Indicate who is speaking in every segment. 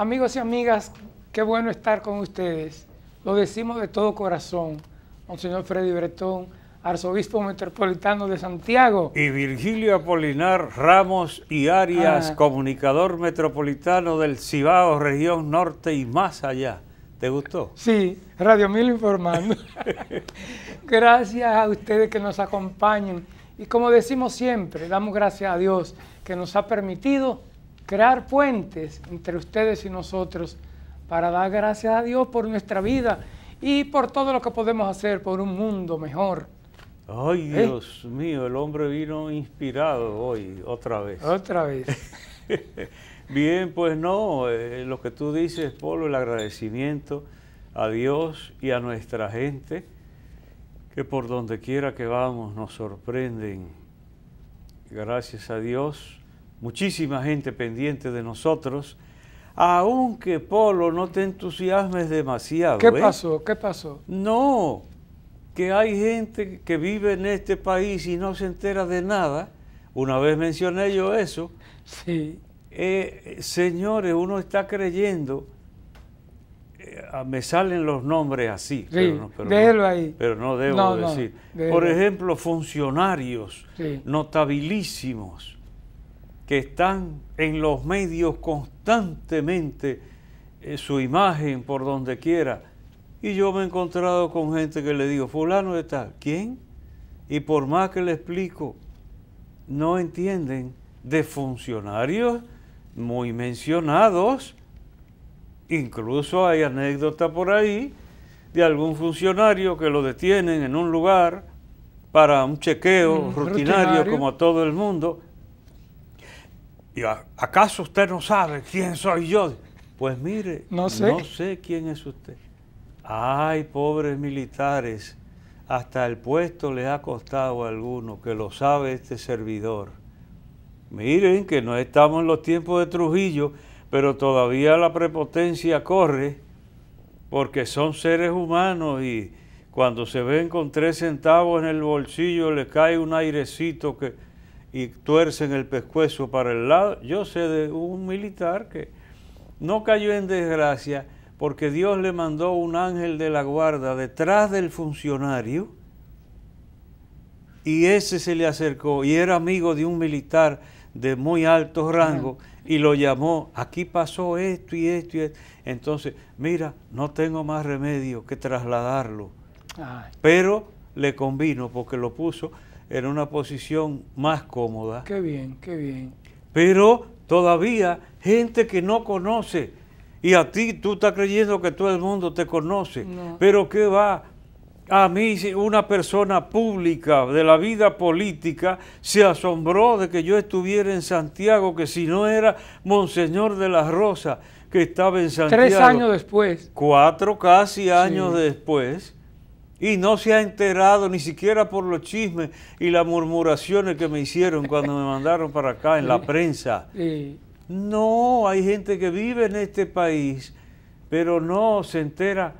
Speaker 1: Amigos y amigas, qué bueno estar con ustedes. Lo decimos de todo corazón. Monseñor Freddy Bretón, arzobispo metropolitano de Santiago.
Speaker 2: Y Virgilio Apolinar Ramos y Arias, ah. comunicador metropolitano del Cibao, región norte y más allá. ¿Te gustó? Sí, Radio Mil
Speaker 1: informando. gracias a ustedes que nos acompañan. Y como decimos siempre, damos gracias a Dios que nos ha permitido crear puentes entre ustedes y nosotros para dar gracias a Dios por nuestra vida y por todo lo que podemos hacer por un mundo mejor.
Speaker 2: Ay, ¿Eh? Dios mío, el hombre vino inspirado hoy, otra vez. Otra vez. Bien, pues no, eh, lo que tú dices, Polo, el agradecimiento a Dios y a nuestra gente, que por donde quiera que vamos nos sorprenden. Gracias a Dios muchísima gente pendiente de nosotros, aunque Polo no te entusiasmes demasiado. ¿Qué ¿eh? pasó? ¿Qué pasó? No, que hay gente que vive en este país y no se entera de nada. Una vez mencioné yo eso. Eh, señores, uno está creyendo, eh, me salen los nombres así, pero, no, pero, debo decir. Por ejemplo, funcionarios notabilísimos que están en los medios constantemente, eh, su imagen por donde quiera. Y yo me he encontrado con gente que le digo, fulano está? tal, ¿quién? Y por más que le explico, no entienden de funcionarios muy mencionados. Incluso hay anécdota por ahí de algún funcionario que lo detienen en un lugar para un chequeo mm, rutinario, rutinario, como a todo el mundo ¿Y acaso usted no sabe quién soy yo? Pues mire, no sé. quién es usted. Ay, pobres militares, hasta el puesto le ha costado a alguno, que lo sabe este servidor. Miren que no estamos en los tiempos de Trujillo, pero todavía la prepotencia corre, porque son seres humanos y cuando se ven con tres centavos en el bolsillo le cae un airecito que y tuercen el pescuezo para el lado. Yo sé de un militar que no cayó en desgracia porque Dios le mandó un ángel de la guarda detrás del funcionario y ese se le acercó y era amigo de un militar de muy alto rango y lo llamó, aquí pasó esto y esto y esto. Entonces, mira, no tengo más remedio que trasladarlo. Pero le convino porque lo puso en una posición más cómoda.
Speaker 1: Qué bien, qué bien.
Speaker 2: Pero todavía gente que no conoce y a ti tú estás creyendo que todo el mundo te conoce. Pero ¿qué va? A mí una persona pública de la vida política se asombró de que yo estuviera en Santiago, que si no era Monseñor de las Rosa, que estaba en Santiago. Tres años después. Cuatro casi años después y no se ha enterado ni siquiera por los chismes y las murmuraciones que me hicieron cuando me mandaron para acá en la prensa. No, hay gente que vive en este país, pero no se entera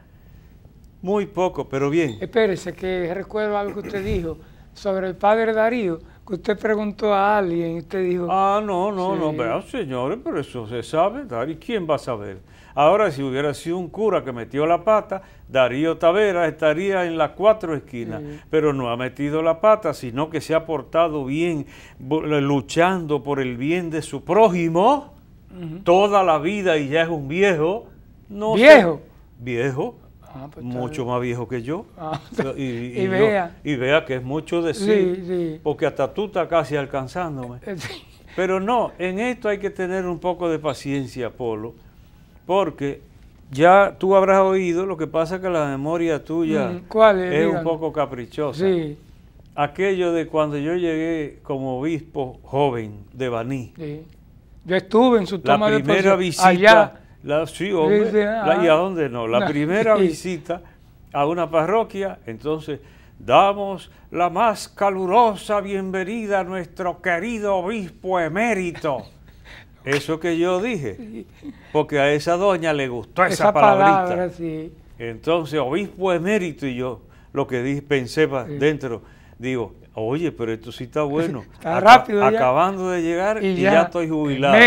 Speaker 2: muy poco, pero bien.
Speaker 1: Espérese, que recuerdo algo que usted dijo sobre el padre Darío, que usted preguntó a alguien y usted dijo... Ah, no, no, no, vean
Speaker 2: señores, pero eso se sabe, Darío, ¿quién va a saber? Ahora, si hubiera sido un cura que metió la pata, Darío Tavera estaría en las cuatro esquinas, pero no ha metido la pata, sino que se ha portado bien, luchando por el bien de su prójimo toda la vida y ya es un viejo.
Speaker 1: No ¿Viejo?
Speaker 2: viejo. Ah, pues mucho más viejo que yo. Ah, y, vea. que es mucho decir, porque hasta tú estás casi alcanzándome. Pero no, en esto hay que tener un poco de paciencia, Polo porque ya tú habrás oído, lo que pasa que la memoria tuya es, un poco caprichosa. Aquello de cuando yo llegué como obispo joven de Baní.
Speaker 1: Sí. Yo estuve en su toma de La primera visita. Allá.
Speaker 2: La, sí, ah. ¿Y a dónde no? La primera visita a una parroquia, entonces damos la más calurosa bienvenida a nuestro querido obispo emérito. Eso que yo dije, porque a esa doña le gustó esa, palabrita. Palabra, Entonces, obispo emérito y yo, lo que dije, pensé dentro, digo, oye, pero esto sí está bueno. Está rápido Acabando de llegar y, ya, estoy jubilado.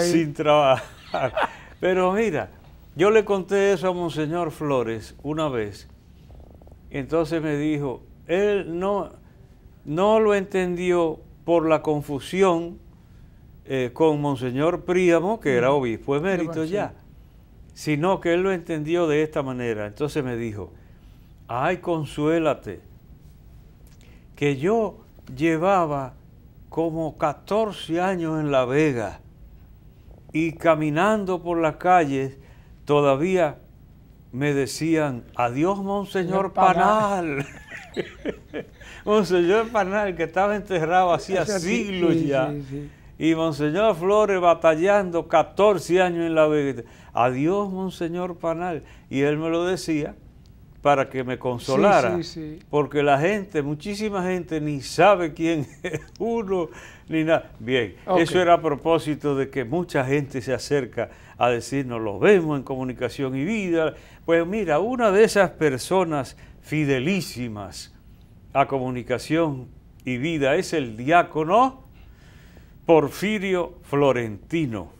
Speaker 2: Sin trabajar. pero mira, yo le conté eso a Monseñor Flores una vez. Entonces me dijo, él no, no lo entendió por la confusión eh, con Monseñor Príamo, que era obispo emérito ya, sino que él lo entendió de esta manera. Entonces me dijo, ay, consuélate, que yo llevaba como 14 años en La Vega y caminando por las calles todavía me decían, adiós Monseñor Panal. Monseñor Panal, que estaba enterrado hacía siglos ya y Monseñor Flores batallando 14 años en la Vega. Adiós, Monseñor Panal. Y él me lo decía para que me consolara, sí, sí, porque la gente, muchísima gente ni sabe quién es uno, ni nada. Bien, eso era a propósito de que mucha gente se acerca a decirnos, lo vemos en comunicación y vida. Pues mira, una de esas personas fidelísimas a comunicación y vida es el diácono. Porfirio Florentino,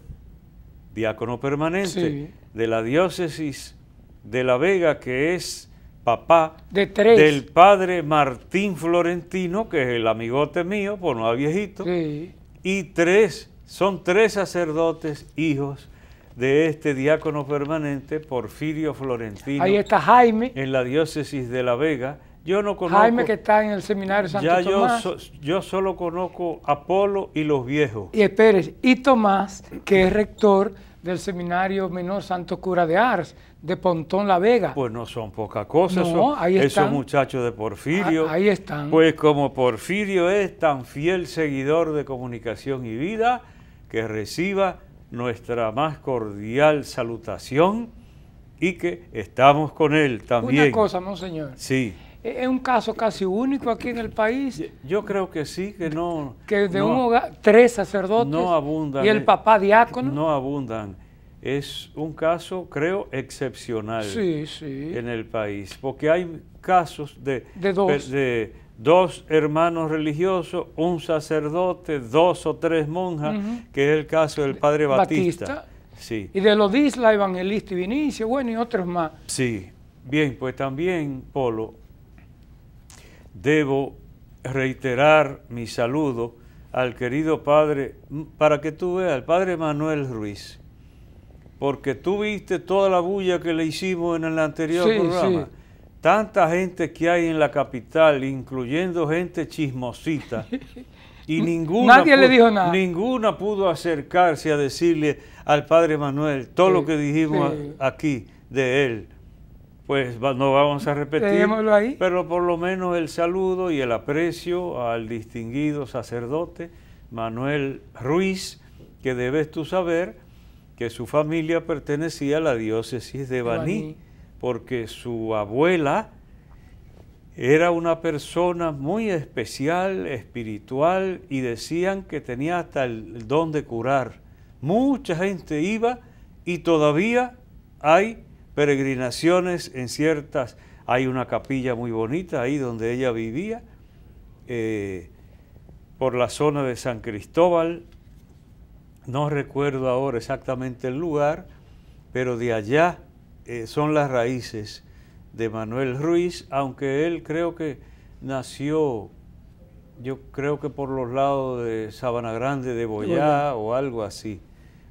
Speaker 2: diácono permanente de la diócesis de La Vega, que es papá del padre Martín Florentino, que es el amigote mío, por no viejito, y tres, son tres sacerdotes hijos de este diácono permanente, Porfirio Florentino. Ahí está Jaime. En la diócesis de La Vega. Yo no conozco. Jaime que
Speaker 1: está en el seminario Santo ya Yo,
Speaker 2: yo solo conozco Apolo y los viejos.
Speaker 1: Y Pérez y Tomás, que es rector del seminario menor Santo Cura de Ars de Pontón La Vega.
Speaker 2: Pues no son pocas cosas no, esos muchachos de Porfirio. Ah, ahí están. Pues como Porfirio es tan fiel seguidor de Comunicación y Vida, que reciba nuestra más cordial salutación y que estamos con él también. Una cosa, señor. Sí es un caso casi único aquí en el país. Yo creo que sí, que no. Que de un hogar,
Speaker 1: tres sacerdotes. No abundan. Y el
Speaker 2: papá diácono. No abundan. Es un caso, creo, excepcional sí, sí. en el país, porque hay casos de, de, dos. hermanos religiosos, un sacerdote, dos o tres monjas, que es el caso del padre Batista. Sí.
Speaker 1: Y de los Disla, Evangelista y Vinicio, bueno, y
Speaker 2: otros más. Sí. Bien, pues también, Polo, debo reiterar mi saludo al querido padre, para que tú veas, al padre Manuel Ruiz, porque tú viste toda la bulla que le hicimos en el anterior programa. Tanta gente que hay en la capital, incluyendo gente chismosita, y ninguna, Nadie pudo, le nada. ninguna pudo acercarse a decirle al padre Manuel todo lo que dijimos aquí de él pues no vamos a repetir, pero por lo menos el saludo y el aprecio al distinguido sacerdote Manuel Ruiz, que debes tú saber que su familia pertenecía a la diócesis de Baní. porque su abuela era una persona muy especial, espiritual, y decían que tenía hasta el don de curar. Mucha gente iba y todavía hay peregrinaciones en ciertas, hay una capilla muy bonita ahí donde ella vivía, eh, por la zona de San Cristóbal, no recuerdo ahora exactamente el lugar, pero de allá eh, son las raíces de Manuel Ruiz, aunque él creo que nació, yo creo que por los lados de Sabana Grande, de Boyá o algo así.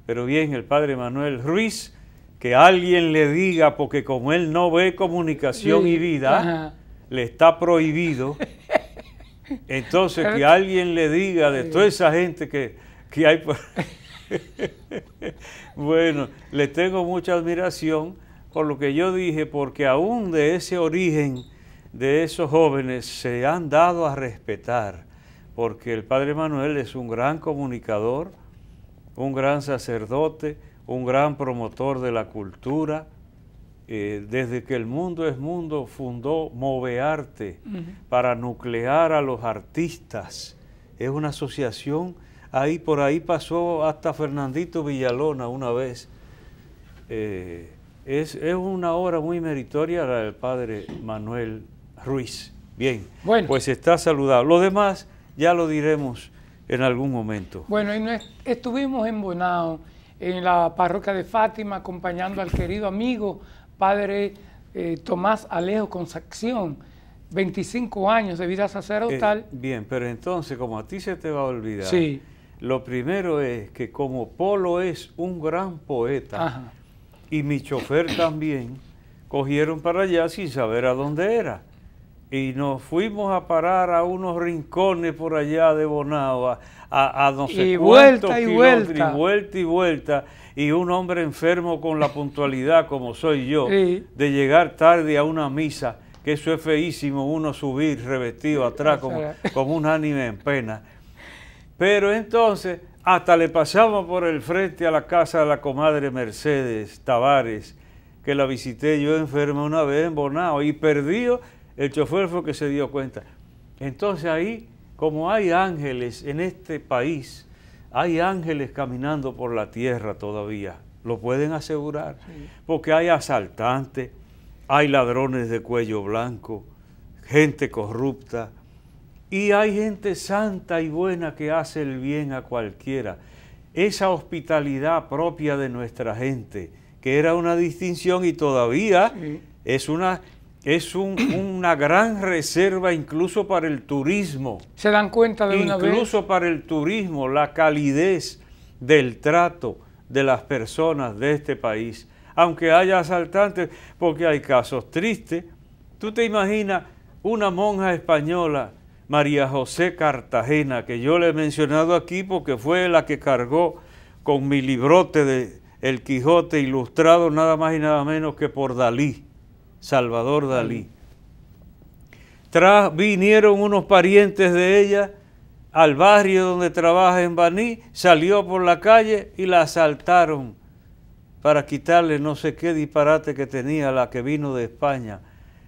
Speaker 2: Pero bien, el padre Manuel Ruiz, que alguien le diga, porque como él no ve comunicación y vida, le está prohibido. Entonces, que alguien le diga de toda esa gente que, hay... bueno, le tengo mucha admiración por lo que yo dije, porque aún de ese origen de esos jóvenes se han dado a respetar, porque el Padre Manuel es un gran comunicador, un gran sacerdote, un gran promotor de la cultura. Eh, desde que el mundo es mundo, fundó Movearte para nuclear a los artistas. Es una asociación. Ahí por ahí pasó hasta Fernandito Villalona una vez. Eh, es, una obra muy meritoria la del padre Manuel Ruiz. Bien, bueno. pues está saludado. Lo demás ya lo diremos en algún momento.
Speaker 1: Bueno, y no estuvimos en Bonao en la parroquia de Fátima, acompañando al querido amigo Padre eh, Tomás Alejo Concepción 25 años de vida sacerdotal.
Speaker 2: Eh, bien, pero entonces, como a ti se te va a olvidar, lo primero es que como Polo es un gran poeta y mi chofer también, cogieron para allá sin saber a dónde era y nos fuimos a parar a unos rincones por allá de Bonao, a, a, a no y cuántos vuelta, y vuelta. y vuelta y vuelta, y un hombre enfermo con la puntualidad como soy yo, de llegar tarde a una misa, que eso es feísimo, uno subir revestido atrás como, como un anime en pena. Pero entonces, hasta le pasamos por el frente a la casa de la comadre Mercedes Tavares, que la visité yo enferma una vez en Bonao, y perdido el chofer fue que se dio cuenta. Entonces ahí, como hay ángeles en este país, hay ángeles caminando por la tierra todavía, lo pueden asegurar, porque hay asaltantes, hay ladrones de cuello blanco, gente corrupta, y hay gente santa y buena que hace el bien a cualquiera. Esa hospitalidad propia de nuestra gente, que era una distinción y todavía es una es una gran reserva incluso para el turismo. ¿Se dan cuenta de una vez? Incluso para el turismo, la calidez del trato de las personas de este país. Aunque haya asaltantes, porque hay casos tristes. Tú te imaginas una monja española, María José Cartagena, que yo le he mencionado aquí porque fue la que cargó con mi librote de El Quijote ilustrado nada más y nada menos que por Dalí Salvador Dalí. Tras vinieron unos parientes de ella al barrio donde trabaja en Baní, salió por la calle y la asaltaron para quitarle no sé qué disparate que tenía la que vino de España,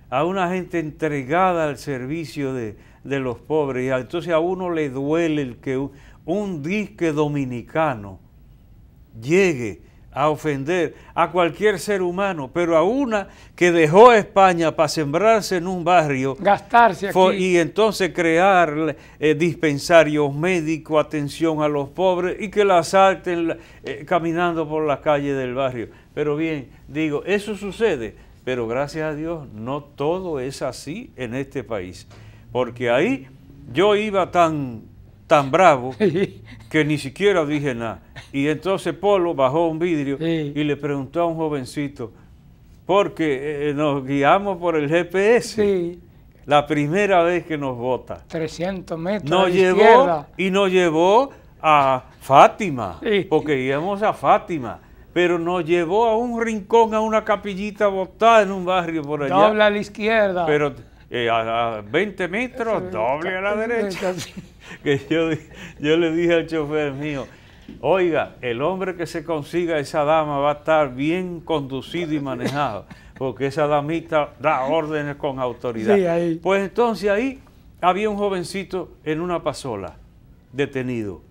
Speaker 2: a una gente entregada al servicio de, los pobres. Y entonces a uno le duele el que un disque dominicano llegue a ofender a cualquier ser humano, pero a una que dejó España para sembrarse en un barrio. Gastarse y entonces crear eh, dispensarios médicos, atención a los pobres y que la asalten eh, caminando por las calles del barrio. Pero bien, digo, eso sucede, pero gracias a Dios no todo es así en este país, porque ahí yo iba tan tan bravo que ni siquiera dije nada. Y entonces Polo bajó un vidrio y le preguntó a un jovencito, porque eh, eh, nos guiamos por el GPS. Sí. La primera vez que nos vota.
Speaker 1: 300 metros. a la izquierda.
Speaker 2: y nos llevó a Fátima, porque íbamos a Fátima, pero nos llevó a un rincón, a una capillita botada en un barrio por allá. Dobla
Speaker 1: a la izquierda. Pero
Speaker 2: eh, a, 20 metros, doble a la derecha. que yo, le dije al chofer mío, oiga, el hombre que se consiga esa dama va a estar bien conducido y manejado, porque esa damita da órdenes con autoridad. Pues entonces ahí había un jovencito en una pasola, detenido.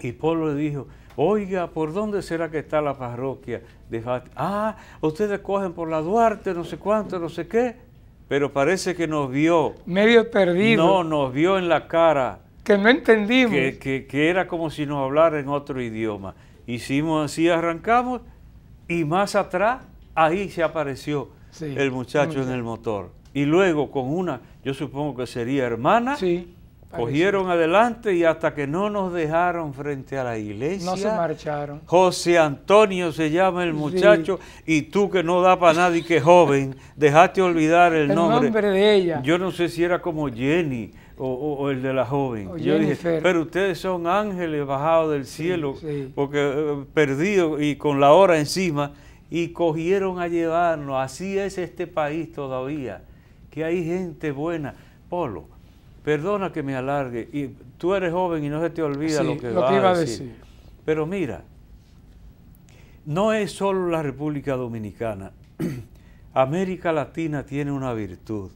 Speaker 2: Y Pablo le dijo, oiga, ¿por dónde será que está la parroquia de Ah, ustedes cogen por la Duarte, no sé cuánto, no sé qué pero parece que nos vio. Medio perdido. No, nos vio en la cara. Que no entendimos. Que, era como si nos hablara en otro idioma. Hicimos así, arrancamos y más atrás, ahí se apareció el muchacho en el motor. Y luego con una, yo supongo que sería hermana, sí. Cogieron adelante y hasta que no nos dejaron frente a la iglesia. No se
Speaker 1: marcharon.
Speaker 2: José Antonio se llama el muchacho y tú que no da para nadie que joven, dejaste olvidar el, nombre. de ella. Yo no sé si era como Jenny o, el de la joven. pero ustedes son ángeles bajados del cielo, porque eh, perdidos y con la hora encima, y cogieron a llevarnos. Así es este país todavía, que hay gente buena. Polo, Perdona que me alargue. Y tú eres joven y no se te olvida lo que, lo iba a decir. Pero mira, no es solo la República Dominicana. América Latina tiene una virtud.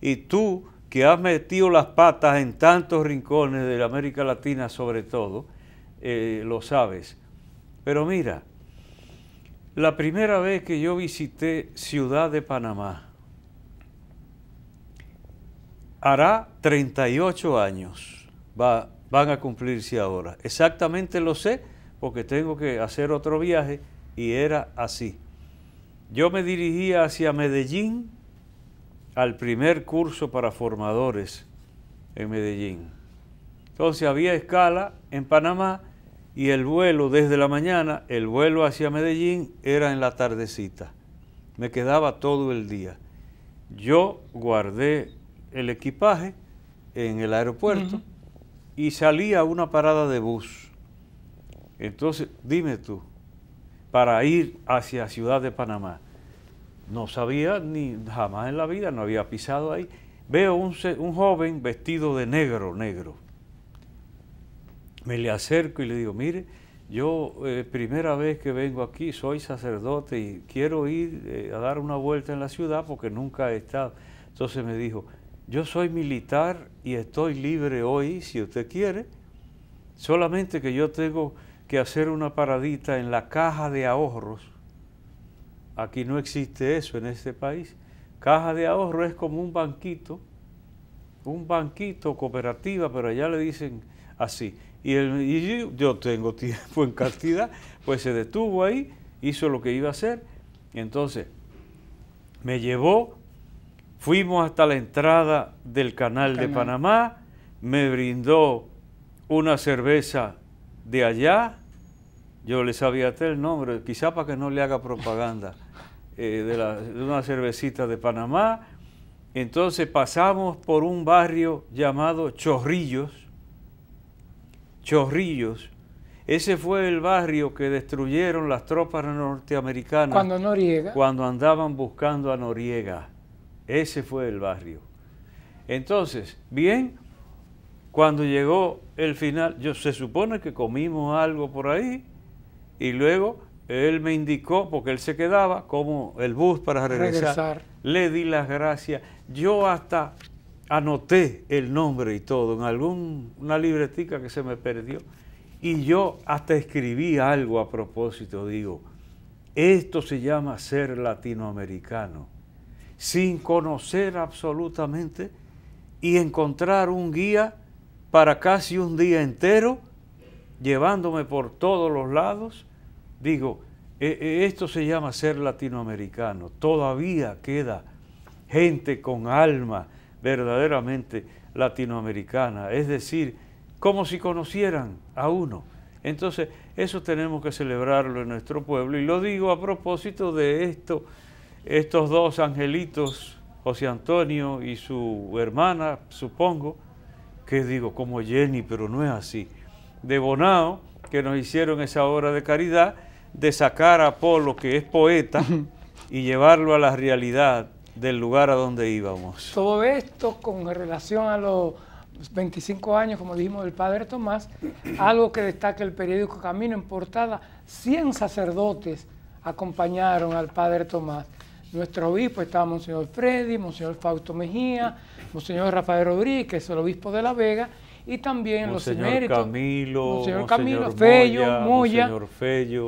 Speaker 2: Y tú, que has metido las patas en tantos rincones de América Latina sobre todo, eh, lo sabes. Pero mira, la primera vez que yo visité Ciudad de Panamá, hará 38 años. Va, van a cumplirse ahora. Exactamente lo sé porque tengo que hacer otro viaje y era así. Yo me dirigía hacia Medellín al primer curso para formadores en Medellín. Entonces había escala en Panamá y el vuelo desde la mañana, el vuelo hacia Medellín era en la tardecita. Me quedaba todo el día. Yo guardé el equipaje en el aeropuerto y salía a una parada de bus. Entonces, dime tú, para ir hacia Ciudad de Panamá, no sabía ni jamás en la vida, no había pisado ahí. Veo un, joven vestido de negro, negro. Me le acerco y le digo, mire, yo eh, primera vez que vengo aquí, soy sacerdote y quiero ir eh, a dar una vuelta en la ciudad porque nunca he estado. Entonces me dijo, yo soy militar y estoy libre hoy, si usted quiere, solamente que yo tengo que hacer una paradita en la caja de ahorros. Aquí no existe eso en este país. Caja de ahorros es como un banquito, un banquito cooperativa, pero allá le dicen así. Y, yo, tengo tiempo en cantidad, pues se detuvo ahí, hizo lo que iba a hacer. Entonces, me llevó Fuimos hasta la entrada del canal, de Panamá, me brindó una cerveza de allá, yo le sabía hasta el nombre, quizá para que no le haga propaganda, eh, de, de una cervecita de Panamá. Entonces pasamos por un barrio llamado Chorrillos, Chorrillos, ese fue el barrio que destruyeron las tropas norteamericanas. Cuando Noriega. Cuando andaban buscando a Noriega. Ese fue el barrio. Entonces, bien, cuando llegó el final, yo se supone que comimos algo por ahí y luego él me indicó, porque él se quedaba, como el bus para regresar. regresar. Le di las gracias. Yo hasta anoté el nombre y todo en alguna libretica que se me perdió. Y yo hasta escribí algo a propósito, digo, esto se llama ser latinoamericano sin conocer absolutamente y encontrar un guía para casi un día entero, llevándome por todos los lados, digo, e, e, esto se llama ser latinoamericano. Todavía queda gente con alma verdaderamente latinoamericana, es decir, como si conocieran a uno. Entonces, eso tenemos que celebrarlo en nuestro pueblo. Y lo digo a propósito de esto estos dos angelitos, José Antonio y su hermana, supongo, que digo, como Jenny, pero no es así, de Bonao, que nos hicieron esa obra de caridad, de sacar a Apolo, que es poeta, y llevarlo a la realidad del lugar a donde íbamos. Todo
Speaker 1: esto con relación a los 25 años, como dijimos, del padre Tomás, algo que destaca el periódico Camino en portada, 100 sacerdotes acompañaron al padre Tomás nuestro obispo estaba Monseñor Freddy, Monseñor Fausto Mejía, Monseñor Rafael Rodríguez, el obispo de La Vega, y también los eméritos.
Speaker 2: Camilo, Monseñor Camilo, Fello, Moya,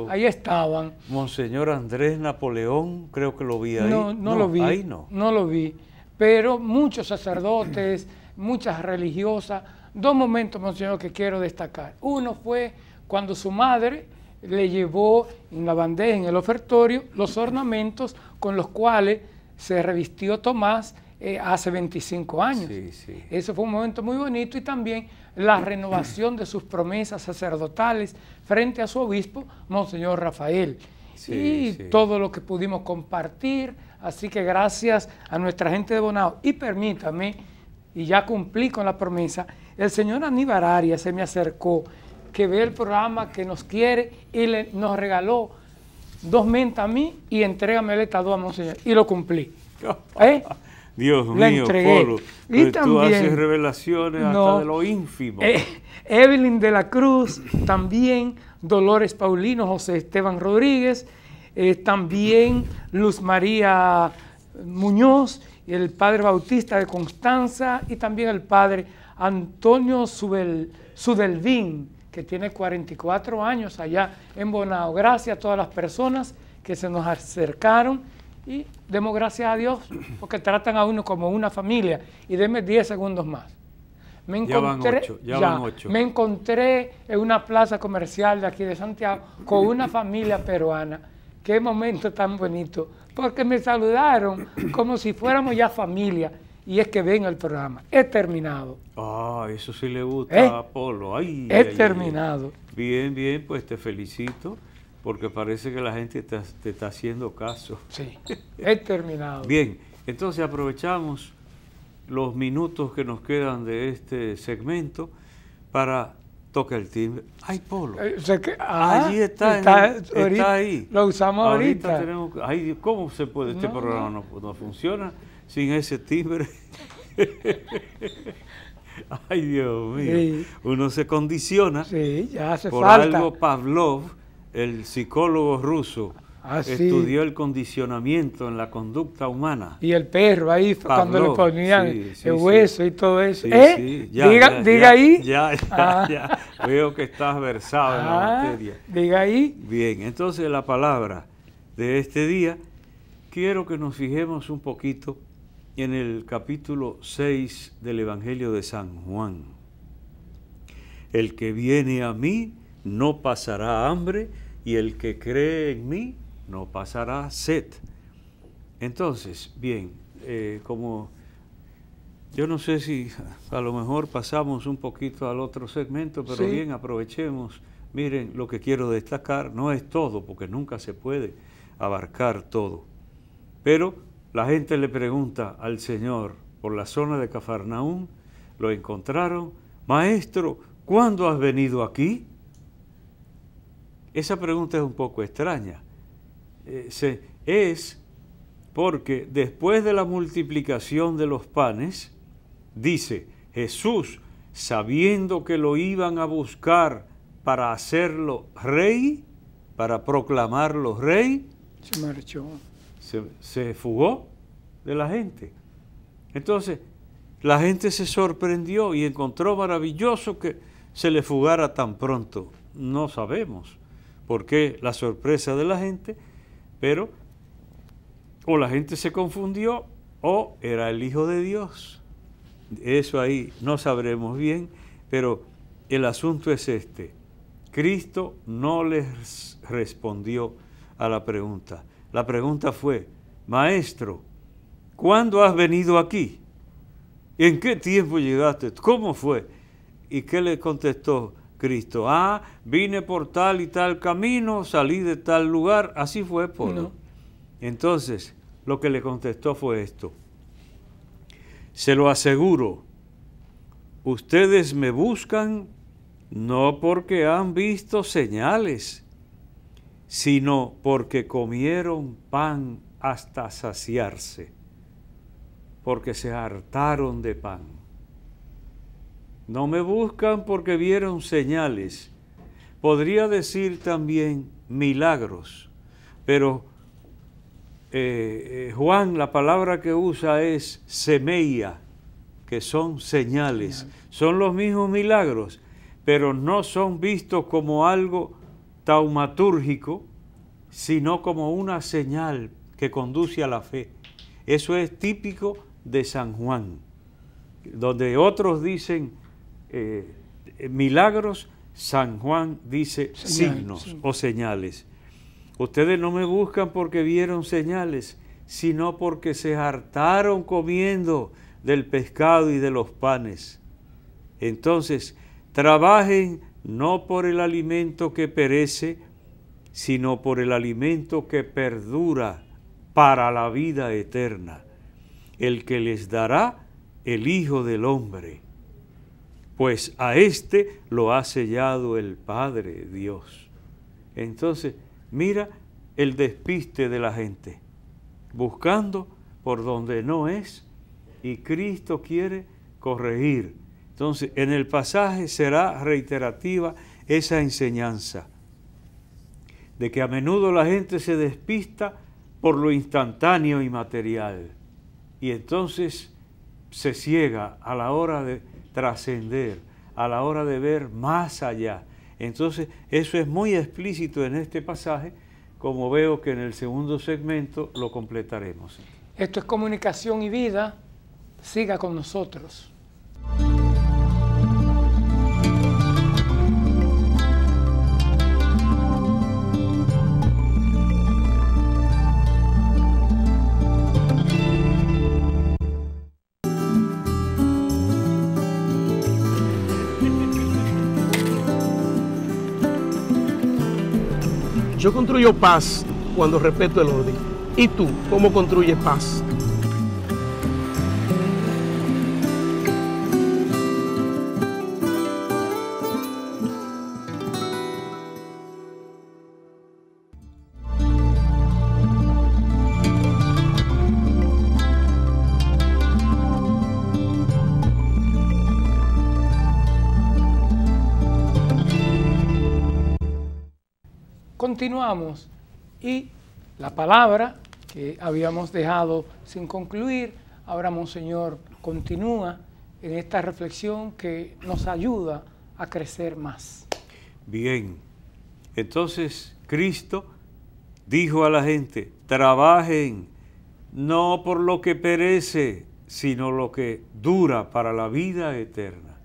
Speaker 1: ahí estaban.
Speaker 2: Monseñor Andrés Napoleón, creo que lo vi ahí. No, lo vi. Ahí no.
Speaker 1: No lo vi. Pero muchos sacerdotes, muchas religiosas. Dos momentos, Monseñor, que quiero destacar. Uno fue cuando su madre, le llevó en la bandeja, en el ofertorio, los ornamentos con los cuales se revistió Tomás eh, hace 25 años. Sí, Eso fue un momento muy bonito y también la renovación de sus promesas sacerdotales frente a su obispo, Monseñor Rafael. y todo lo que pudimos compartir. Así que gracias a nuestra gente de Bonao. Y permítame, y ya cumplí con la promesa, el señor Aníbal Arias se me acercó que ve el programa, que nos quiere y le, nos regaló dos mentas a mí y entrégame el estado a Monseñor. Y lo cumplí. ¿Eh?
Speaker 2: Dios mío, y tú haces revelaciones hasta de lo ínfimo. Eh,
Speaker 1: Evelyn de la Cruz, también Dolores Paulino, José Esteban Rodríguez, eh, también Luz María Muñoz, el padre Bautista de Constanza y también el padre Antonio Subel, Sudelvín que tiene 44 años allá en Bonao. Gracias a todas las personas que se nos acercaron y demos gracias a Dios porque tratan a uno como una familia. Y denme 10 segundos más. Me encontré, ya Me encontré en una plaza comercial de aquí de Santiago con una familia peruana. Qué momento tan bonito, porque me saludaron como si fuéramos ya familia y es que ven el programa. He terminado.
Speaker 2: Ah, eso sí le gusta a ¿Eh? Polo. He terminado. Bien, bien, pues te felicito porque parece que la gente te, está haciendo caso. Sí,
Speaker 1: he terminado. bien,
Speaker 2: entonces aprovechamos los minutos que nos quedan de este segmento para tocar el timbre. ¡Ay, Polo! Eh, ahí está, está, ahí. Lo usamos ahorita. ¿Cómo se puede? Este programa no funciona sin ese timbre. Ay, Dios mío. Uno se condiciona sí, ya hace por algo Pavlov, el psicólogo ruso. Ah, estudió el condicionamiento en la conducta humana.
Speaker 1: Y el perro ahí, cuando le ponían el hueso y todo eso. ¿Eh? diga, ahí. Ah. Ya, ya,
Speaker 2: Veo que estás versado en la ah, materia. Diga ahí. Bien, entonces la palabra de este día, quiero que nos fijemos un poquito en el capítulo 6 del Evangelio de San Juan. El que viene a mí no pasará hambre y el que cree en mí no pasará sed. Entonces, bien, eh, como yo no sé si a lo mejor pasamos un poquito al otro segmento, pero bien, aprovechemos. Miren, lo que quiero destacar no es todo, porque nunca se puede abarcar todo. Pero la gente le pregunta al Señor por la zona de Cafarnaún, lo encontraron, Maestro, ¿cuándo has venido aquí? Esa pregunta es un poco extraña. es porque después de la multiplicación de los panes, dice Jesús, sabiendo que lo iban a buscar para hacerlo rey, para proclamarlo rey, se marchó se, fugó de la gente. Entonces, la gente se sorprendió y encontró maravilloso que se le fugara tan pronto. No sabemos por qué la sorpresa de la gente, pero o la gente se confundió o era el Hijo de Dios. Eso ahí no sabremos bien, pero el asunto es este. Cristo no les respondió a la pregunta. La pregunta fue, Maestro, ¿cuándo has venido aquí? ¿En qué tiempo llegaste? ¿Cómo fue? ¿Y qué le contestó Cristo? Ah, vine por tal y tal camino, salí de tal lugar. Así fue, por Entonces, lo que le contestó fue esto. Se lo aseguro, ustedes me buscan no porque han visto señales sino porque comieron pan hasta saciarse, porque se hartaron de pan. No me buscan porque vieron señales. Podría decir también milagros, pero eh, eh, Juan, la palabra que usa es semeia, que son señales. Son los mismos milagros, pero no son vistos como algo taumatúrgico, sino como una señal que conduce a la fe. Eso es típico de San Juan, donde otros dicen eh, milagros, San Juan dice signos o señales. Ustedes no me buscan porque vieron señales, sino porque se hartaron comiendo del pescado y de los panes. Entonces, trabajen no por el alimento que perece, sino por el alimento que perdura para la vida eterna, el que les dará el Hijo del Hombre, pues a éste lo ha sellado el Padre Dios. Entonces, mira el despiste de la gente, buscando por donde no es, y Cristo quiere corregir entonces, en el pasaje será reiterativa esa enseñanza de que a menudo la gente se despista por lo instantáneo y material y entonces se ciega a la hora de trascender, a la hora de ver más allá. Entonces, eso es muy explícito en este pasaje, como veo que en el segundo segmento lo completaremos.
Speaker 1: Esto es comunicación y vida. Siga con nosotros.
Speaker 2: Yo construyo paz cuando respeto el orden.
Speaker 1: ¿Y tú cómo construyes paz? y la palabra que habíamos dejado sin concluir, ahora Monseñor continúa en esta reflexión que nos ayuda a crecer más.
Speaker 2: Bien, entonces Cristo dijo a la gente, trabajen no por lo que perece, sino lo que dura para la vida eterna.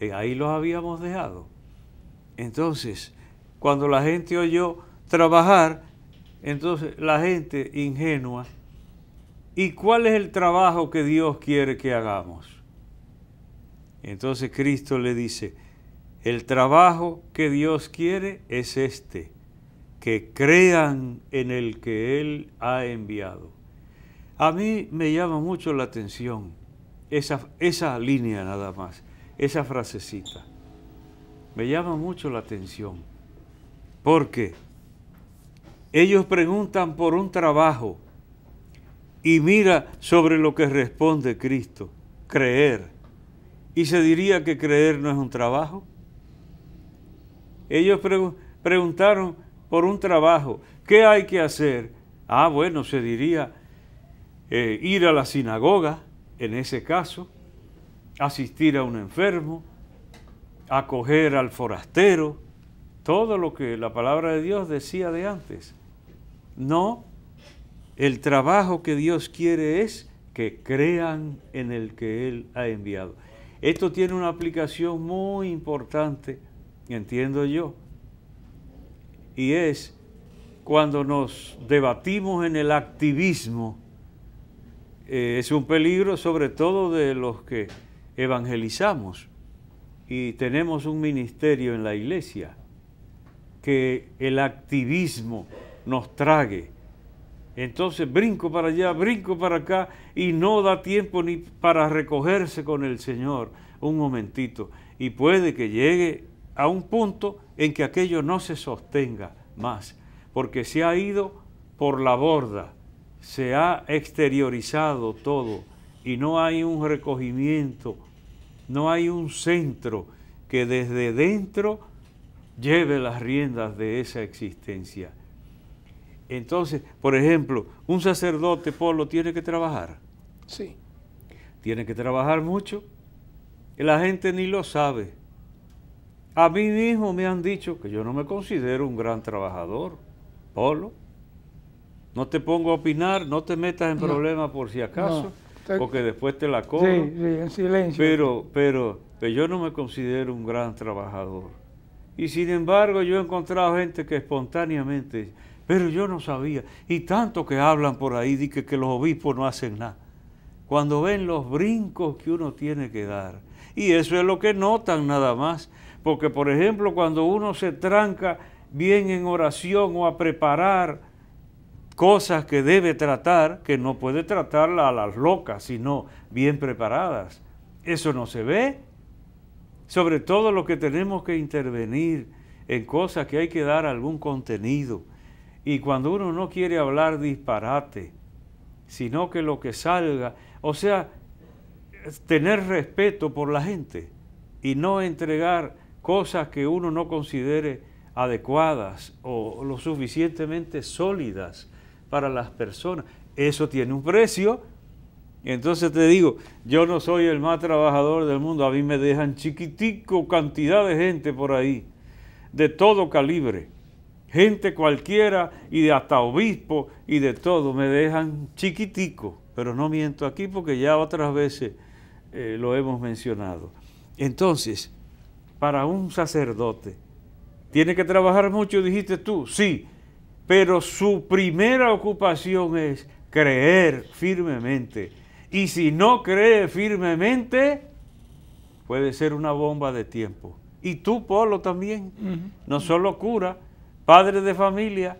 Speaker 2: Eh, ahí los habíamos dejado. Entonces, cuando la gente oyó, trabajar, entonces la gente ingenua, ¿y cuál es el trabajo que Dios quiere que hagamos? Entonces Cristo le dice, el trabajo que Dios quiere es este, que crean en el que Él ha enviado. A mí me llama mucho la atención esa, esa línea nada más, esa frasecita. Me llama mucho la atención. ¿Por qué? Ellos preguntan por un trabajo y mira sobre lo que responde Cristo, creer. ¿Y se diría que creer no es un trabajo? Ellos preguntaron por un trabajo, ¿qué hay que hacer? Ah, bueno, se diría eh, ir a la sinagoga, en ese caso, asistir a un enfermo, acoger al forastero, todo lo que la palabra de Dios decía de antes. No, el trabajo que Dios quiere es que crean en el que Él ha enviado. Esto tiene una aplicación muy importante, entiendo yo, y es cuando nos debatimos en el activismo, eh, es un peligro sobre todo de los que evangelizamos y tenemos un ministerio en la iglesia, que el activismo, nos trague. Entonces brinco para allá, brinco para acá y no da tiempo ni para recogerse con el Señor un momentito. Y puede que llegue a un punto en que aquello no se sostenga más, porque se ha ido por la borda, se ha exteriorizado todo y no hay un recogimiento, no hay un centro que desde dentro lleve las riendas de esa existencia. Entonces, por ejemplo, un sacerdote, Polo, tiene que trabajar. Sí. Tiene que trabajar mucho. La gente ni lo sabe. A mí mismo me han dicho que yo no me considero un gran trabajador, Polo. No te pongo a opinar, no te metas en problemas por si acaso, porque después te la cobro. Sí, sí, en silencio. Pero, pero, pero yo no me considero un gran trabajador. Y sin embargo, yo he encontrado gente que espontáneamente pero yo no sabía. Y tanto que hablan por ahí, de que, los obispos no hacen nada. Cuando ven los brincos que uno tiene que dar. Y eso es lo que notan nada más. Porque, por ejemplo, cuando uno se tranca bien en oración o a preparar cosas que debe tratar, que no puede tratarla a las locas, sino bien preparadas. Eso no se ve. Sobre todo lo que tenemos que intervenir en cosas que hay que dar algún contenido y cuando uno no quiere hablar disparate, sino que lo que salga, o sea, tener respeto por la gente y no entregar cosas que uno no considere adecuadas o lo suficientemente sólidas para las personas. Eso tiene un precio. Entonces te digo, yo no soy el más trabajador del mundo, a mí me dejan chiquitico cantidad de gente por ahí, de todo calibre gente cualquiera y de hasta obispo y de todo, me dejan chiquitico, pero no miento aquí porque ya otras veces eh, lo hemos mencionado. Entonces, para un sacerdote, ¿tiene que trabajar mucho, dijiste tú? Sí, pero su primera ocupación es creer firmemente. Y si no cree firmemente, puede ser una bomba de tiempo. Y tú, Polo, también, no solo cura, padres de familia,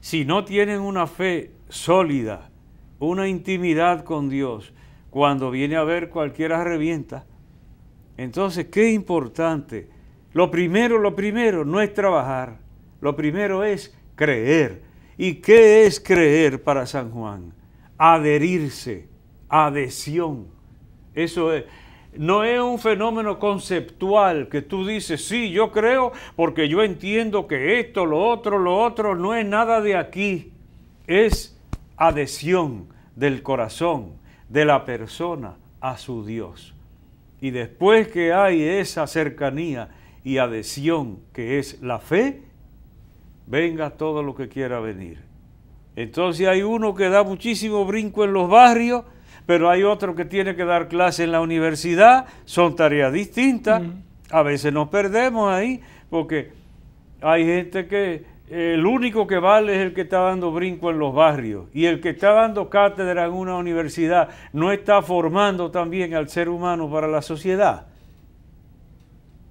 Speaker 2: si no tienen una fe sólida, una intimidad con Dios, cuando viene a ver cualquiera revienta. Entonces, qué importante. Lo primero, lo primero no es trabajar, lo primero es creer. ¿Y qué es creer para San Juan? Adherirse, adhesión. Eso es, no es un fenómeno conceptual que tú dices, sí, yo creo porque yo entiendo que esto, lo otro, lo otro, no es nada de aquí. Es adhesión del corazón de la persona a su Dios. Y después que hay esa cercanía y adhesión que es la fe, venga todo lo que quiera venir. Entonces hay uno que da muchísimo brinco en los barrios pero hay otro que tiene que dar clase en la universidad, son tareas distintas. A veces nos perdemos ahí, porque hay gente que eh, el único que vale es el que está dando brinco en los barrios y el que está dando cátedra en una universidad no está formando también al ser humano para la sociedad.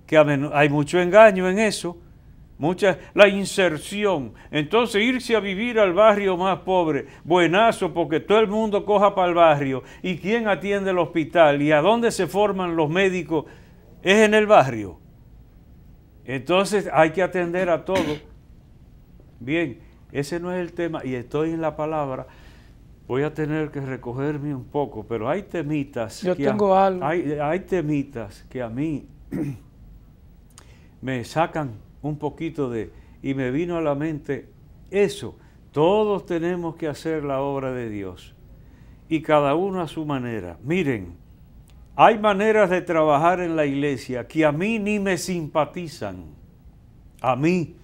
Speaker 2: Que hay mucho engaño en eso. Mucha, la inserción. Entonces irse a vivir al barrio más pobre. Buenazo, porque todo el mundo coja para el barrio. ¿Y quién atiende el hospital? ¿Y a dónde se forman los médicos? Es en el barrio. Entonces hay que atender a todo. Bien, ese no es el tema. Y estoy en la palabra. Voy a tener que recogerme un poco, pero hay temitas. Yo tengo algo. Hay, hay temitas que a mí me sacan un poquito de... Y me vino a la mente eso. Todos tenemos que hacer la obra de Dios. Y cada uno a su manera. Miren, hay maneras de trabajar en la iglesia que a mí ni me simpatizan. A mí,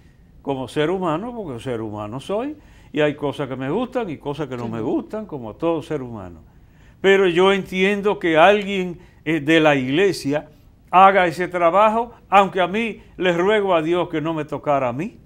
Speaker 2: como ser humano, porque ser humano soy, y hay cosas que me gustan y cosas que no me gustan, como todo ser humano. Pero yo entiendo que alguien eh, de la iglesia haga ese trabajo, aunque a mí le ruego a Dios que no me tocara a mí.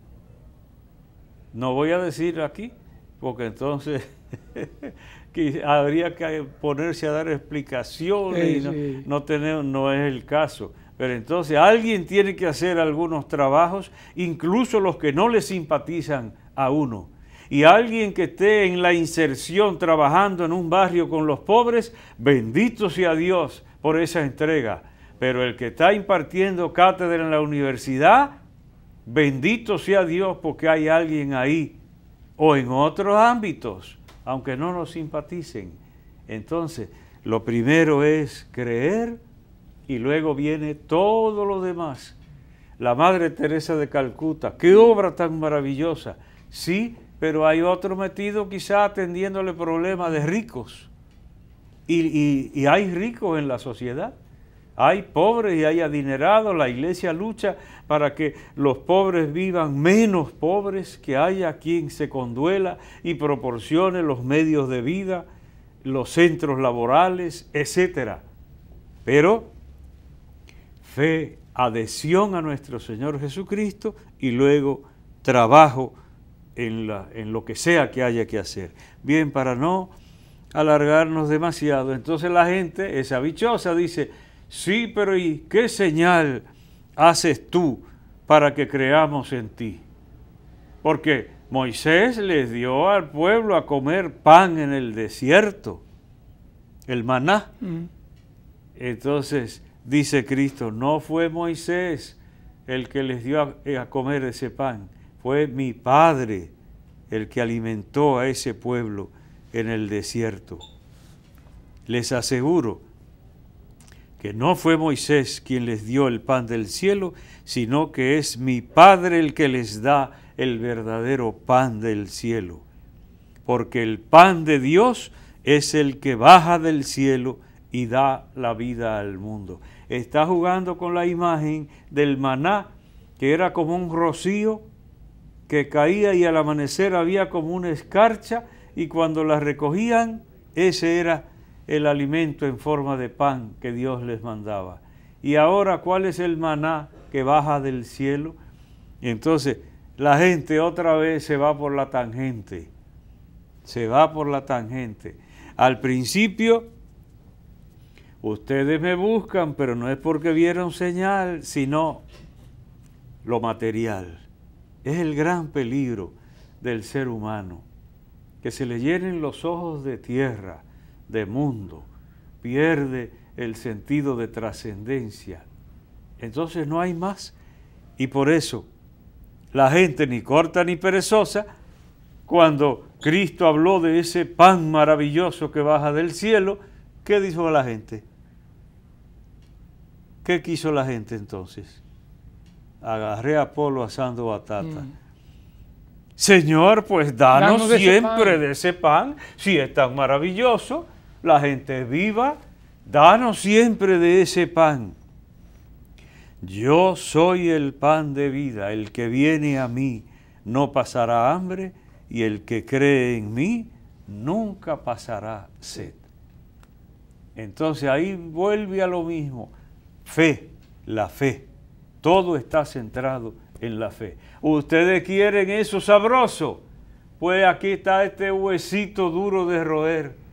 Speaker 2: No voy a decir aquí, porque entonces que habría que ponerse a dar explicaciones y no, no es el caso. Pero entonces alguien tiene que hacer algunos trabajos, incluso los que no le simpatizan a uno. Y alguien que esté en la inserción trabajando en un barrio con los pobres, bendito sea Dios por esa entrega pero el que está impartiendo cátedra en la universidad, bendito sea Dios porque hay alguien ahí o en otros ámbitos, aunque no nos simpaticen. Entonces, lo primero es creer y luego viene todo lo demás. La Madre Teresa de Calcuta, qué obra tan maravillosa. Sí, pero hay otro metido quizá atendiéndole problemas de ricos. Y, y hay ricos en la sociedad. Hay pobres y hay adinerados, la iglesia lucha para que los pobres vivan menos pobres, que haya quien se conduela y proporcione los medios de vida, los centros laborales, etc. Pero fe, adhesión a nuestro Señor Jesucristo y luego trabajo en, lo que sea que haya que hacer. Bien, para no alargarnos demasiado, entonces la gente, esa bichosa, dice, Sí, pero ¿y qué señal haces tú para que creamos en ti? Porque Moisés les dio al pueblo a comer pan en el desierto, el maná. Mm. Entonces dice Cristo, no fue Moisés el que les dio eh, a comer ese pan, fue mi Padre el que alimentó a ese pueblo en el desierto. Les aseguro que no fue Moisés quien les dio el pan del cielo, sino que es mi Padre el que les da el verdadero pan del cielo. Porque el pan de Dios es el que baja del cielo y da la vida al mundo. Está jugando con la imagen del maná, que era como un rocío que caía y al amanecer había como una escarcha y cuando la recogían, ese era el alimento en forma de pan que Dios les mandaba. Y ahora, ¿cuál es el maná que baja del cielo? entonces la gente otra vez se va por la tangente. Se va por la tangente. Al principio, ustedes me buscan, pero no es porque vieron señal, sino lo material. Es el gran peligro del ser humano, que se le llenen los ojos de tierra de mundo, pierde el sentido de trascendencia. Entonces no hay más. Y por eso la gente ni corta ni perezosa, cuando Cristo habló de ese pan maravilloso que baja del cielo, ¿qué dijo la gente? ¿Qué quiso la gente entonces? Agarré a Apolo asando batata. Mm. Señor, pues danos, siempre de ese pan, si es tan maravilloso la gente viva, danos siempre de ese pan. Yo soy el pan de vida, el que viene a mí no pasará hambre y el que cree en mí nunca pasará sed. Entonces ahí vuelve a lo mismo, fe, la fe. Todo está centrado en la fe. Ustedes quieren eso sabroso, pues aquí está este huesito duro de roer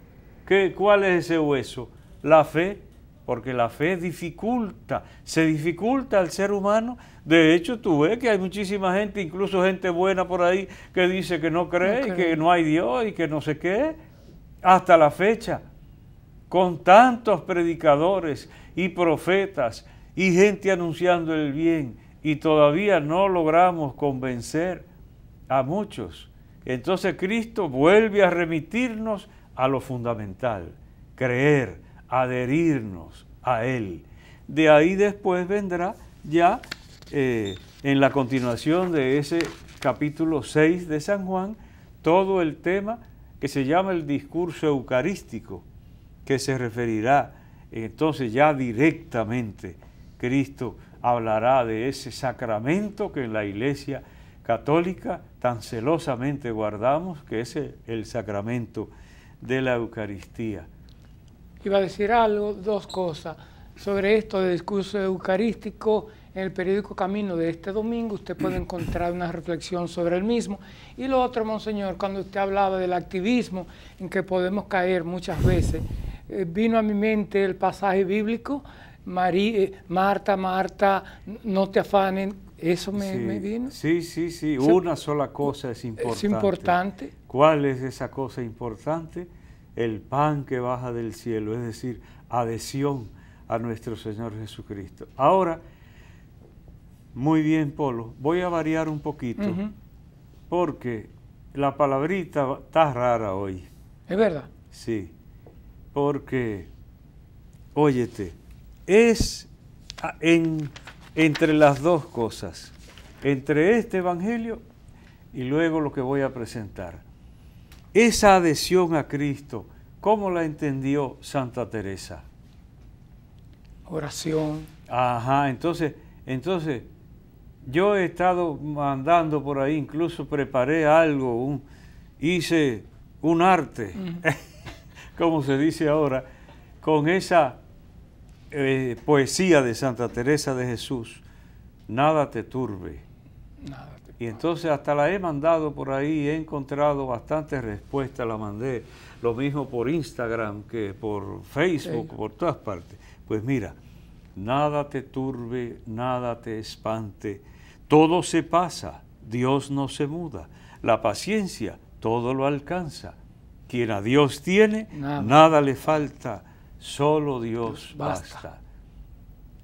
Speaker 2: ¿Cuál es ese hueso? La fe, porque la fe dificulta, se dificulta al ser humano. De hecho, tú ves que hay muchísima gente, incluso gente buena por ahí, que dice que no cree, no cree. y que no hay Dios y que no sé qué, hasta la fecha, con tantos predicadores y profetas y gente anunciando el bien, y todavía no logramos convencer a muchos. Entonces Cristo vuelve a remitirnos a lo fundamental, creer, adherirnos a Él. De ahí después vendrá ya eh, en la continuación de ese capítulo 6 de San Juan todo el tema que se llama el discurso eucarístico, que se referirá entonces ya directamente Cristo hablará de ese sacramento que en la Iglesia católica tan celosamente guardamos, que es el sacramento de la Eucaristía.
Speaker 1: Iba a decir algo, dos cosas. Sobre esto del discurso eucarístico, en el periódico Camino de este domingo usted puede encontrar una reflexión sobre el mismo. Y lo otro, monseñor, cuando usted hablaba del activismo en que podemos caer muchas veces, eh, vino a mi mente el pasaje bíblico, María, eh, Marta, Marta, no te afanen eso me, vino.
Speaker 2: Sí, sí, sí. Una sola cosa es importante. Es importante. ¿Cuál es esa cosa importante? El pan que baja del cielo, es decir, adhesión a nuestro Señor Jesucristo. Ahora, muy bien, Polo, voy a variar un poquito, porque la palabrita está rara hoy. ¿Es verdad? Sí, porque, óyete, es en entre las dos cosas, entre este Evangelio y luego lo que voy a presentar. Esa adhesión a Cristo, ¿cómo la entendió Santa Teresa?
Speaker 1: Oración.
Speaker 2: Ajá, entonces, entonces, yo he estado mandando por ahí, incluso preparé algo, hice un arte, como se dice ahora, con esa eh, poesía de Santa Teresa de Jesús, nada te turbe. y entonces hasta la he mandado por ahí, he encontrado bastantes respuestas, la mandé lo mismo por Instagram que por Facebook, por todas partes. Pues mira, nada te turbe, nada te espante, todo se pasa, Dios no se muda, la paciencia todo lo alcanza, quien a Dios tiene, nada le falta Solo Dios basta.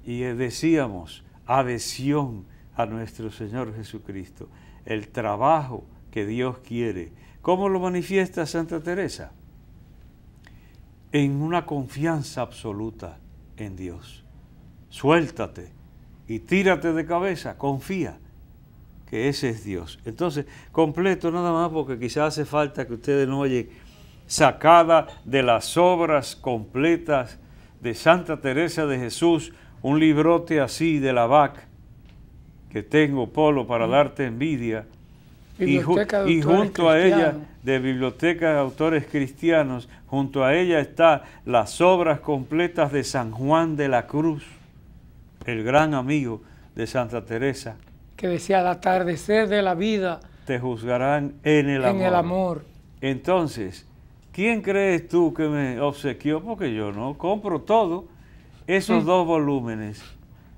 Speaker 2: Y decíamos, adhesión a nuestro Señor Jesucristo, el trabajo que Dios quiere. ¿Cómo lo manifiesta Santa Teresa? En una confianza absoluta en Dios. Suéltate y tírate de cabeza, confía que ese es Dios. Entonces, completo nada más porque quizás hace falta que ustedes no oyen sacada de las obras completas de Santa Teresa de Jesús, un librote así de la VAC que tengo, Polo, para mm. darte envidia. Y, y, junto a ella, de Biblioteca de Autores Cristianos, junto a ella están las obras completas de San Juan de la Cruz, el gran amigo de Santa Teresa.
Speaker 1: Que decía, al atardecer de la vida.
Speaker 2: Te juzgarán en el amor. En el amor. Entonces, ¿Quién crees tú que me obsequió? Porque yo no compro todo. Esos mm. dos volúmenes.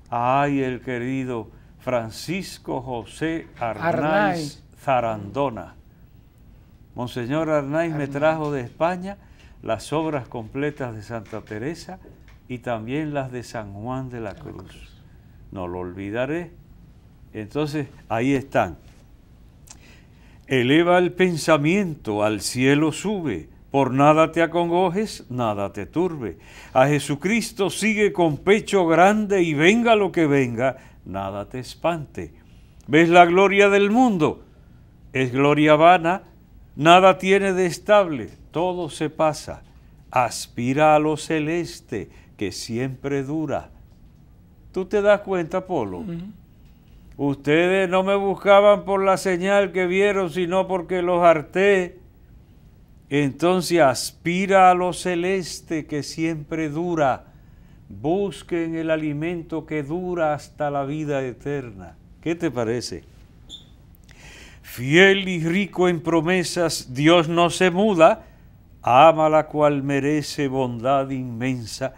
Speaker 2: Ay, el querido Francisco José Arnaiz, Zarandona. Monseñor Arnaiz me trajo de España las obras completas de Santa Teresa y también las de San Juan de la Cruz. No lo olvidaré. Entonces, ahí están. Eleva el pensamiento, al cielo sube, por nada te acongojes, nada te turbe. A Jesucristo sigue con pecho grande y venga lo que venga, nada te espante. ¿Ves la gloria del mundo? Es gloria vana, nada tiene de estable, todo se pasa. Aspira a lo celeste, que siempre dura. ¿Tú te das cuenta, Polo? Ustedes no me buscaban por la señal que vieron, sino porque los harté entonces aspira a lo celeste que siempre dura. Busquen el alimento que dura hasta la vida eterna. ¿Qué te parece? Fiel y rico en promesas, Dios no se muda. Ama la cual merece bondad inmensa.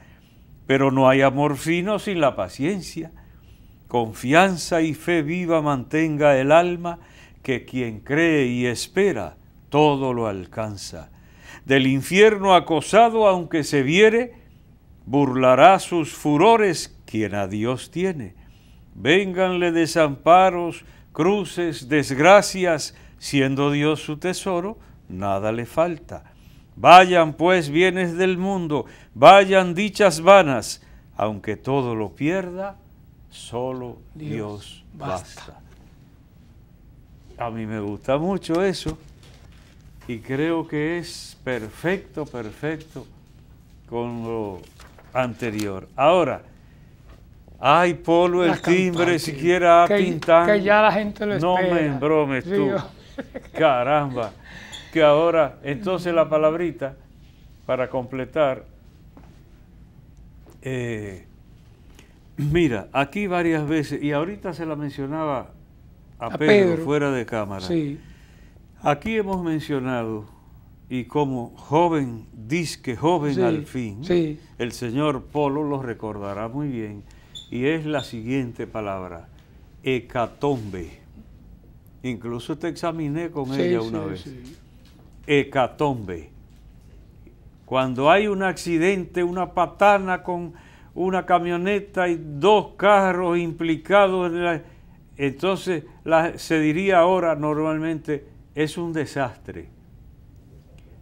Speaker 2: Pero no hay amor fino sin la paciencia. Confianza y fe viva mantenga el alma que quien cree y espera todo lo alcanza. Del infierno acosado, aunque se viere, burlará sus furores quien a Dios tiene. Vénganle desamparos, cruces, desgracias, siendo Dios su tesoro, nada le falta. Vayan pues bienes del mundo, vayan dichas vanas, aunque todo lo pierda, solo Dios, basta. A mí me gusta mucho eso y creo que es perfecto, perfecto con lo anterior. Ahora, ay, Polo, el timbre siquiera que, pintando. Que ya la gente lo no No me embromes tú. Caramba. Que ahora, entonces la palabrita, para completar, eh, mira, aquí varias veces, y ahorita se la mencionaba a, Pedro, fuera de cámara. Sí Aquí hemos mencionado y como joven, disque joven al fin, el señor Polo lo recordará muy bien, y es la siguiente palabra, hecatombe. Incluso te examiné con ella una vez. Hecatombe. Cuando hay un accidente, una patana con una camioneta y dos carros implicados, en la, entonces se diría ahora normalmente es un desastre.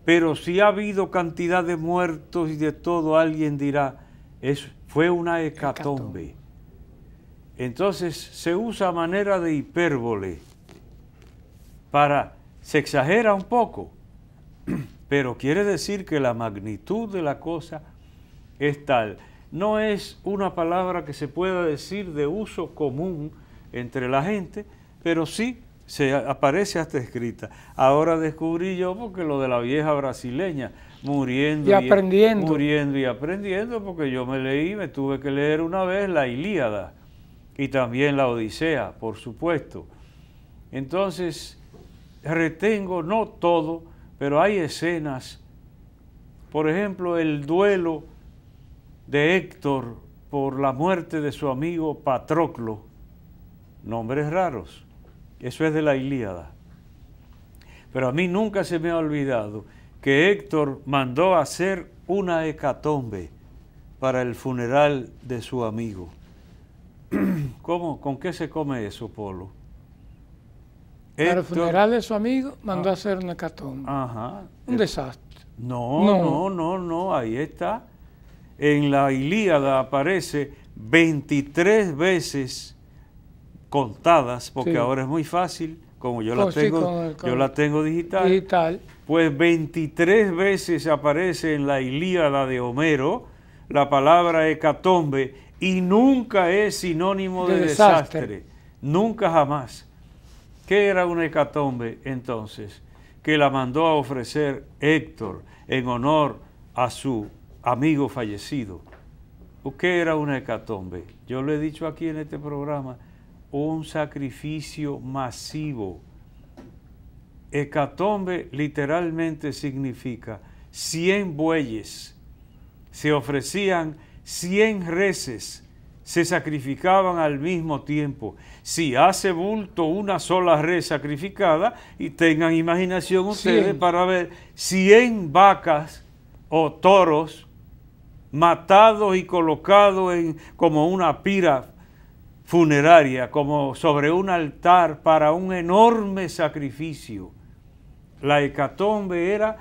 Speaker 2: Pero si ha habido cantidad de muertos y de todo, alguien dirá, fue una hecatombe. Entonces se usa manera de hipérbole para, se exagera un poco, pero quiere decir que la magnitud de la cosa es tal. No es una palabra que se pueda decir de uso común entre la gente, pero sí se aparece hasta escrita. Ahora descubrí yo porque lo de la vieja brasileña, muriendo y, aprendiendo. muriendo y aprendiendo, porque yo me leí, me tuve que leer una vez la Ilíada y también la Odisea, por supuesto. Entonces, retengo, no todo, pero hay escenas, por ejemplo, el duelo de Héctor por la muerte de su amigo Patroclo, nombres raros eso es de la Ilíada. Pero a mí nunca se me ha olvidado que Héctor mandó hacer una hecatombe para el funeral de su amigo. ¿Cómo? ¿Con qué se come eso, Polo? Para el funeral de su amigo mandó a ah.
Speaker 1: hacer una hecatombe. Ajá. Un eh, desastre.
Speaker 2: No, no, no, no, no, ahí está. En la Ilíada aparece 23 veces contadas, porque ahora es muy fácil, como yo la oh, tengo, yo la tengo digital, pues 23 veces aparece en la Ilíada de Homero la palabra hecatombe y nunca es sinónimo de, desastre. nunca jamás. ¿Qué era una hecatombe entonces? Que la mandó a ofrecer Héctor en honor a su amigo fallecido. ¿Qué era una hecatombe? Yo lo he dicho aquí en este programa un sacrificio masivo. Hecatombe literalmente significa 100 bueyes. Se ofrecían 100 reses, se sacrificaban al mismo tiempo. Si hace bulto una sola res sacrificada, y tengan imaginación ustedes para ver 100 vacas o toros matados y colocados en, como una pira funeraria como sobre un altar para un enorme sacrificio. La hecatombe era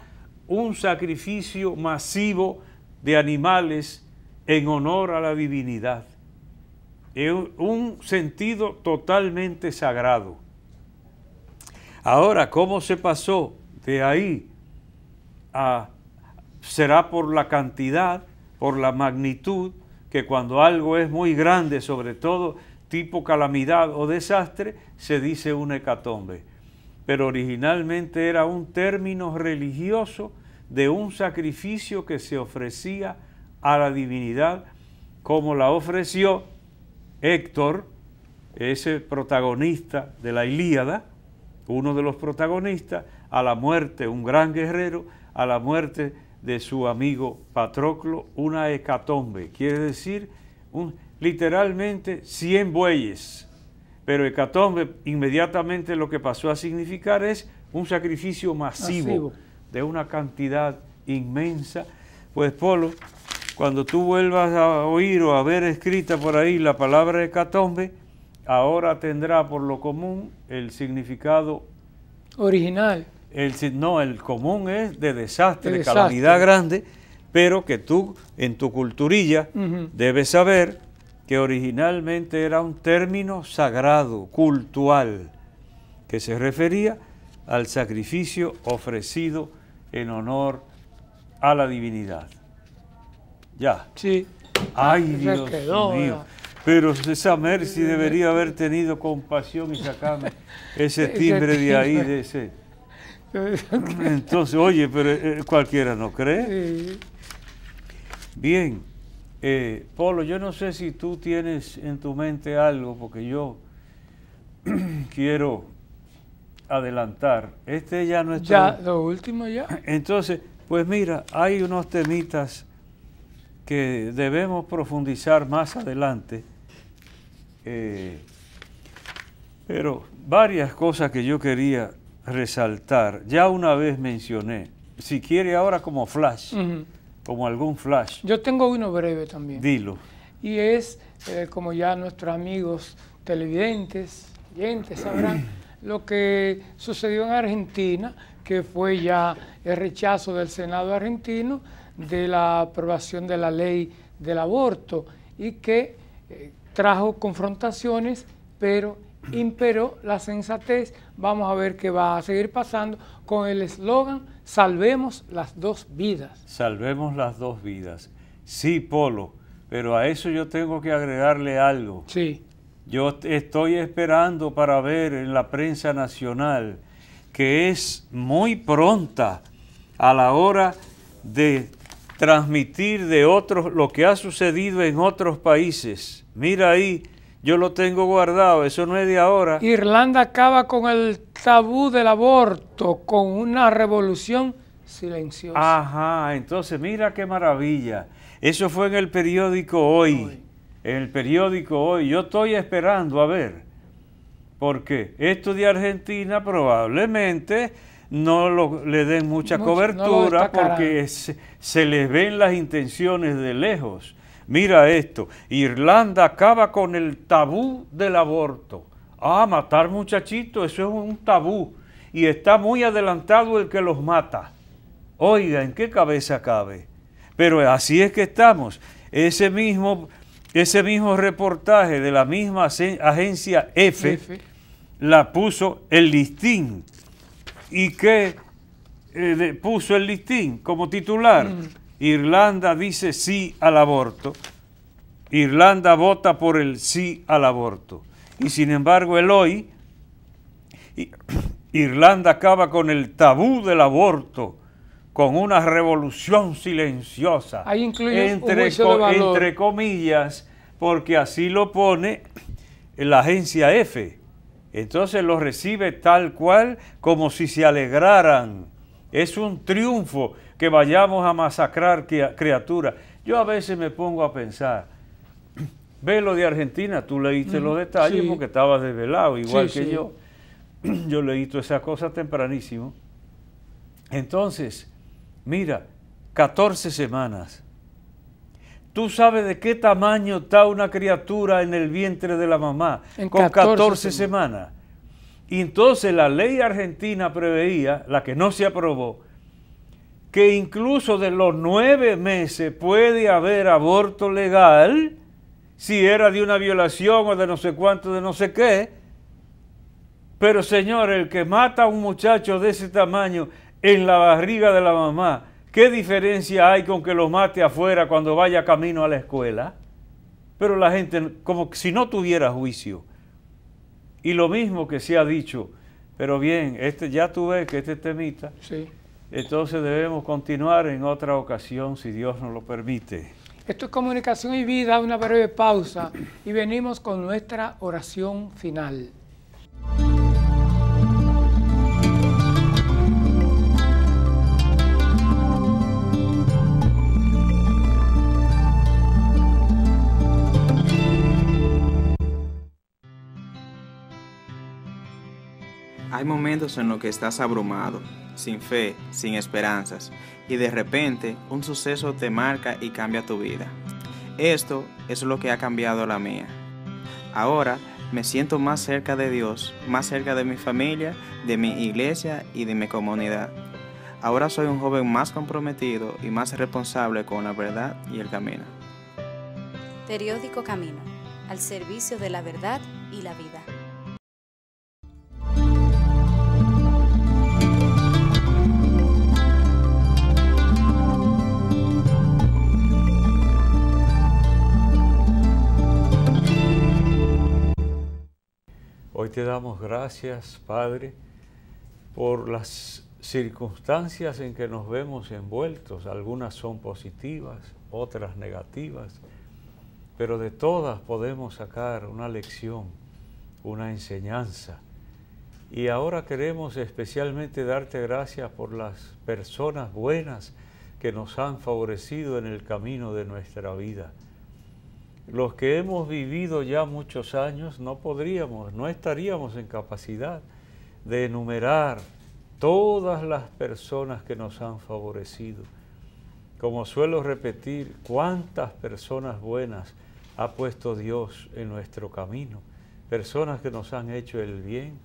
Speaker 2: un sacrificio masivo de animales en honor a la divinidad, en un sentido totalmente sagrado. Ahora, ¿cómo se pasó de ahí será por la cantidad, por la magnitud, que cuando algo es muy grande, sobre todo tipo calamidad o desastre, se dice una hecatombe. Pero originalmente era un término religioso de un sacrificio que se ofrecía a la divinidad, como la ofreció Héctor, ese protagonista de la Ilíada, uno de los protagonistas, a la muerte, un gran guerrero, a la muerte de su amigo Patroclo, una hecatombe, quiere decir un literalmente 100 bueyes. Pero hecatombe inmediatamente lo que pasó a significar es un sacrificio masivo, de una cantidad inmensa. Pues Polo, cuando tú vuelvas a oír o a ver escrita por ahí la palabra hecatombe, ahora tendrá por lo común el significado original. no, el común es de desastre, de calamidad grande, pero que tú en tu culturilla debes saber que originalmente era un término sagrado, cultual, que se refería al sacrificio ofrecido en honor a la divinidad. Ya. Sí. Ay, Dios mío. Pero esa Mercy debería haber tenido compasión y sacarme ese timbre de ahí, de ese. Entonces, oye, pero eh, cualquiera no cree. Bien, eh, Polo, yo no sé si tú tienes en tu mente algo, porque yo quiero adelantar. Este ya no está.
Speaker 1: Ya, lo último ya.
Speaker 2: Entonces, pues mira, hay unos temitas que debemos profundizar más adelante. Eh, pero varias cosas que yo quería resaltar. Ya una vez mencioné, si quiere ahora como flash como algún flash.
Speaker 1: Yo tengo uno breve también. Dilo. Y es, eh, como ya nuestros amigos televidentes, oyentes sabrán, lo que sucedió en Argentina, que fue ya el rechazo del Senado argentino de la aprobación de la ley del aborto y que eh, trajo confrontaciones, pero imperó la sensatez. Vamos a ver qué va a seguir pasando con el eslogan Salvemos
Speaker 2: las dos vidas. Salvemos las dos vidas. Sí, Polo, pero a eso yo tengo que agregarle algo. Sí. Yo estoy esperando para ver en la prensa nacional que es muy pronta a la hora de transmitir de otros lo que ha sucedido en otros países. Mira ahí yo lo tengo guardado, eso no es de ahora.
Speaker 1: Irlanda acaba con el tabú del aborto, con una revolución silenciosa.
Speaker 2: Ajá, entonces mira qué maravilla. Eso fue en el periódico hoy, en el periódico hoy. Yo estoy esperando a ver, porque esto de Argentina probablemente no le den mucha cobertura porque se, se les ven las intenciones de lejos Mira esto, Irlanda acaba con el tabú del aborto. Ah, matar muchachitos, eso es un tabú. Y está muy adelantado el que los mata. Oiga, ¿en qué cabeza cabe? Pero así es que estamos. Ese mismo, ese mismo reportaje de la misma agencia F, la puso el listín. ¿Y qué eh, puso el listín como titular? Mm. Irlanda dice sí al aborto. Irlanda vota por el sí al aborto. Y sin embargo, el hoy, Irlanda acaba con el tabú del aborto, con una revolución silenciosa. Ahí incluye entre, entre comillas, porque así lo pone la agencia F. Entonces lo recibe tal cual como si se alegraran. Es un triunfo que vayamos a masacrar criaturas. Yo a veces me pongo a pensar, ve lo de Argentina, tú leíste los detalles porque estabas desvelado, igual que yo. Yo leí todas esas cosas tempranísimo. Entonces, mira, 14 semanas. Tú sabes de qué tamaño está una criatura en el vientre de la mamá, con 14, semanas. semanas. Y entonces la ley argentina preveía, la que no se aprobó, que incluso de los nueve meses puede haber aborto legal si era de una violación o de no sé cuánto, de no sé qué. Pero señor, el que mata a un muchacho de ese tamaño en la barriga de la mamá, ¿qué diferencia hay con que lo mate afuera cuando vaya camino a la escuela? Pero la gente, como si no tuviera juicio. Y lo mismo que se ha dicho, pero bien, este, ya tú ves que este temita sí. Entonces debemos continuar en otra ocasión, si Dios nos lo permite.
Speaker 1: Esto es comunicación y vida, una breve pausa y venimos con nuestra oración final.
Speaker 2: Hay momentos en los que estás abrumado sin fe, sin esperanzas, y de repente un suceso te marca y cambia tu vida. Esto es lo que ha cambiado la mía. Ahora me siento más cerca de Dios, más cerca de mi familia, de mi iglesia y de mi comunidad. Ahora soy un joven más comprometido y más responsable con la verdad y el camino. Periódico Camino, al servicio de la verdad y la vida. Hoy te damos gracias, Padre, por las circunstancias en que nos vemos envueltos. Algunas son positivas, otras negativas, pero de todas podemos sacar una lección, una enseñanza. Y ahora queremos especialmente darte gracias por las personas buenas que nos han favorecido en el camino de nuestra vida los que hemos vivido ya muchos años no podríamos, no estaríamos en capacidad de enumerar todas las personas que nos han favorecido. Como suelo repetir, cuántas personas buenas ha puesto Dios en nuestro camino, personas que nos han hecho el bien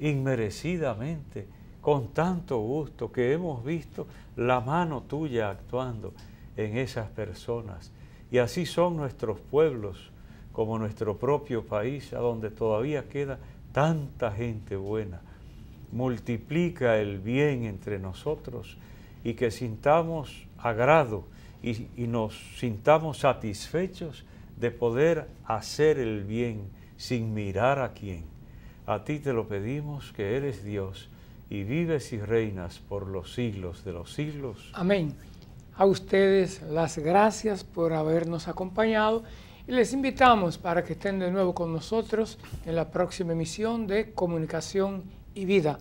Speaker 2: inmerecidamente, con tanto gusto, que hemos visto la mano tuya actuando en esas personas y así son nuestros pueblos, como nuestro propio país, a donde todavía queda tanta gente buena. Multiplica el bien entre nosotros y que sintamos agrado y, nos sintamos satisfechos de poder hacer el bien sin mirar a quién. A ti te lo pedimos que eres Dios y vives y reinas por los siglos de los siglos.
Speaker 1: Amén a ustedes las gracias por habernos acompañado y les invitamos para que estén de nuevo con nosotros en la próxima emisión de Comunicación y Vida.